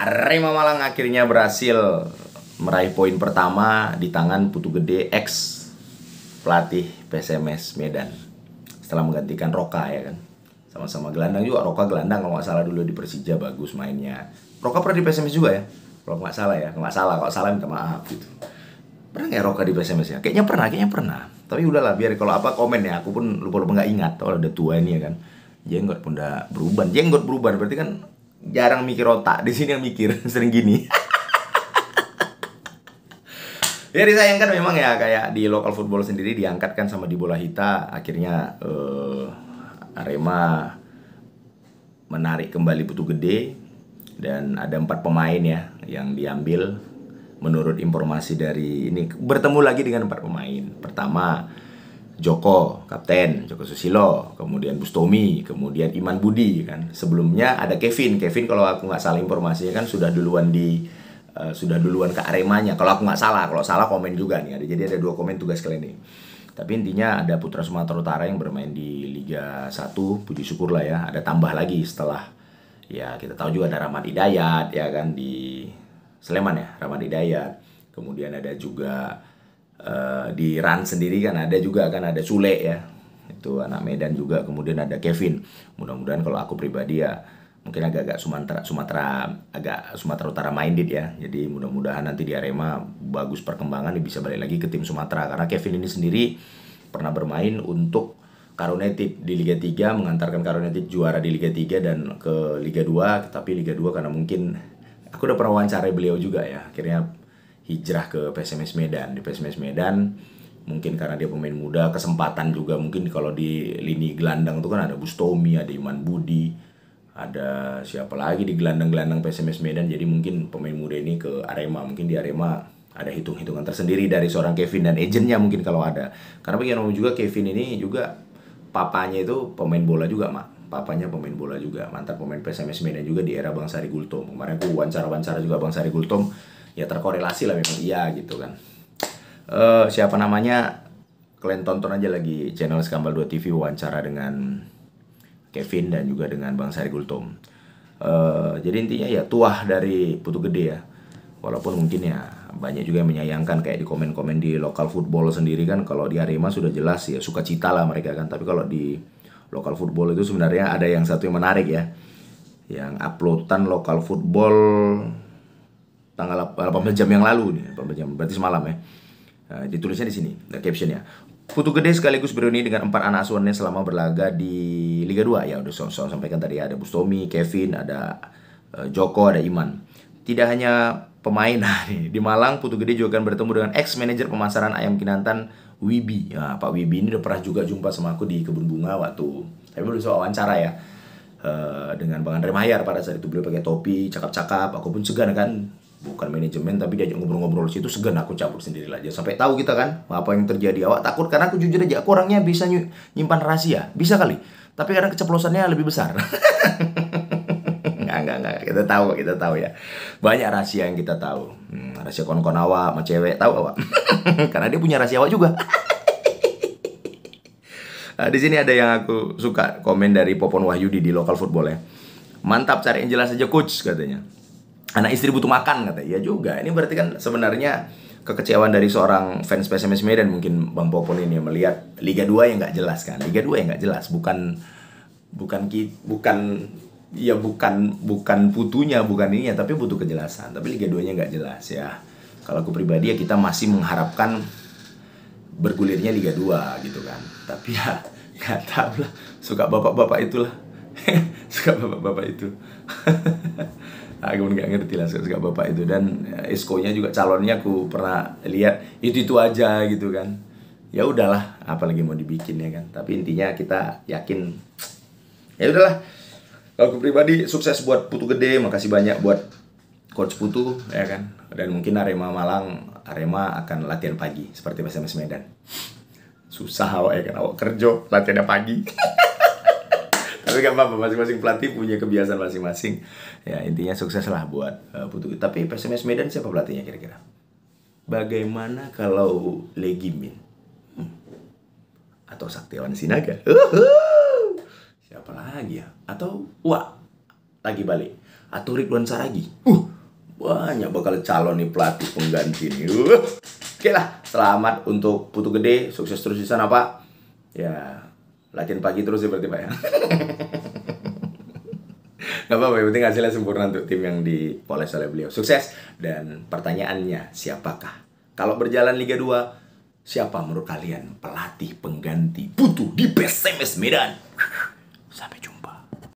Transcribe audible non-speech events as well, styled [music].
Arema Malang akhirnya berhasil meraih poin pertama di tangan Putu Gede X pelatih PSMS Medan setelah menggantikan Roka ya kan sama-sama gelandang juga Roka gelandang kalau nggak salah dulu di Persija bagus mainnya Roka pernah di PSMS juga ya kalau nggak salah ya nggak salah kalau salah minta maaf gitu pernah nggak Roka di PSMS ya kayaknya pernah kayaknya pernah tapi udahlah biar kalau apa komen ya aku pun lupa lupa nggak ingat kalau udah tua ini ya kan jenggot pun udah berubah jenggot berubah berarti kan jarang mikir otak di sini yang mikir [laughs] sering gini ya disayangkan memang ya kayak di lokal football sendiri diangkatkan sama di bola hita akhirnya uh, Arema menarik kembali butuh Gede dan ada empat pemain ya yang diambil menurut informasi dari ini bertemu lagi dengan empat pemain pertama Joko, Kapten, Joko Susilo, kemudian Bustomi, kemudian Iman Budi kan. Sebelumnya ada Kevin. Kevin kalau aku nggak salah informasinya kan sudah duluan di uh, sudah duluan ke Aremanya. Kalau aku nggak salah, kalau salah komen juga nih. Ada jadi ada dua komen tugas kalian ini. Tapi intinya ada Putra Sumatera Utara yang bermain di Liga 1, puji syukur lah ya. Ada tambah lagi setelah ya kita tahu juga ada Rahmat Hidayat ya kan di Sleman ya, Rahmat Hidayat. Kemudian ada juga Eh, di run sendiri kan ada juga kan ada Sule ya itu anak Medan juga kemudian ada Kevin mudah-mudahan kalau aku pribadi ya mungkin agak-agak Sumatera Sumatera agak Sumatera Utara minded ya jadi mudah-mudahan nanti di Arema bagus perkembangan bisa balik lagi ke tim Sumatera karena Kevin ini sendiri pernah bermain untuk Karunetik di Liga 3 mengantarkan Karunetik juara di Liga 3 dan ke Liga 2 tapi Liga 2 karena mungkin aku udah pernah wawancara beliau juga ya akhirnya hijrah ke PSMS Medan di PSMS Medan mungkin karena dia pemain muda kesempatan juga mungkin kalau di lini gelandang itu kan ada Bustomi ada Iman Budi ada siapa lagi di gelandang-gelandang PSMS Medan jadi mungkin pemain muda ini ke Arema mungkin di Arema ada hitung-hitungan tersendiri dari seorang Kevin dan agennya mungkin kalau ada karena umum juga Kevin ini juga papanya itu pemain bola juga mak papanya pemain bola juga mantan pemain PSMS Medan juga di era Bang Sari Gultom kemarin aku wawancara-wawancara juga Bang Sari Gultom ya terkorelasi lah memang iya gitu kan uh, siapa namanya kalian tonton aja lagi channel Skambal 2 TV wawancara dengan Kevin dan juga dengan Bang Sari Gultom uh, jadi intinya ya tuah dari Putu Gede ya walaupun mungkin ya banyak juga yang menyayangkan kayak di komen-komen di lokal football sendiri kan kalau di Arema sudah jelas ya suka cita lah mereka kan tapi kalau di lokal football itu sebenarnya ada yang satu yang menarik ya yang uploadan lokal football tanggal 18 jam yang lalu nih, 18 jam, berarti semalam ya. Uh, ditulisnya di sini, captionnya. Putu Gede sekaligus beruni dengan empat anak asuhannya selama berlaga di Liga 2 ya udah saya sampaikan tadi ada Bustomi, Kevin, ada uh, Joko, ada Iman. Tidak hanya pemain [laughs] nah, nih, di Malang Putu Gede juga akan bertemu dengan ex manajer pemasaran ayam Kinantan Wibi. Nah, Pak Wibi ini udah pernah juga jumpa sama aku di kebun bunga waktu tapi belum soal wawancara ya. Uh, dengan Bang Andre Mahyar pada saat itu beliau pakai topi, cakap-cakap, aku pun segan kan bukan manajemen tapi diajak ngobrol-ngobrol situ segan aku cabut sendiri aja sampai tahu kita kan apa yang terjadi awak takut karena aku jujur aja aku orangnya bisa ny nyimpan rahasia bisa kali tapi karena keceplosannya lebih besar [laughs] nggak nggak nggak kita tahu kita tahu ya banyak rahasia yang kita tahu hmm, rahasia kon-kon awak sama cewek tahu awak [laughs] karena dia punya rahasia awak juga [laughs] nah, di sini ada yang aku suka komen dari Popon Wahyudi di Lokal Football ya mantap cari yang jelas aja coach katanya anak istri butuh makan kata ya juga ini berarti kan sebenarnya kekecewaan dari seorang fans PSMS Medan mungkin Bang Popon ini melihat Liga 2 yang nggak jelas kan Liga 2 yang nggak jelas bukan bukan ki, bukan ya bukan bukan putunya bukan ini ya tapi butuh kejelasan tapi Liga 2 nya nggak jelas ya kalau aku pribadi ya kita masih mengharapkan bergulirnya Liga 2 gitu kan tapi ya nggak tahu lah suka bapak-bapak itulah [laughs] suka bapak-bapak itu [laughs] aku nggak ngerti lah suka, bapak itu dan eh, eskonya juga calonnya aku pernah lihat itu itu aja gitu kan ya udahlah apalagi mau dibikin ya kan tapi intinya kita yakin ya udahlah kalau pribadi sukses buat Putu Gede makasih banyak buat coach Putu ya kan dan mungkin Arema Malang Arema akan latihan pagi seperti PSMS Medan susah awak ya kan awak kerja latihan pagi [laughs] tapi gak apa-apa masing-masing pelatih punya kebiasaan masing-masing ya intinya sukses lah buat uh, Putu tapi PSMS Medan siapa pelatihnya kira-kira bagaimana kalau Legimin hmm. atau Saktiawan Sinaga uhuh! siapa lagi ya atau Wah lagi balik atau Ridwan Saragi uh banyak bakal calon nih pelatih pengganti nih uh. oke lah selamat untuk Putu Gede sukses terus di sana Pak ya Latihan pagi terus ya Pak ya? [laughs] Gak apa-apa, yang penting hasilnya sempurna untuk tim yang dipoles oleh beliau. Sukses! Dan pertanyaannya, siapakah? Kalau berjalan Liga 2, siapa menurut kalian pelatih pengganti butuh di PSMS Medan? Sampai jumpa.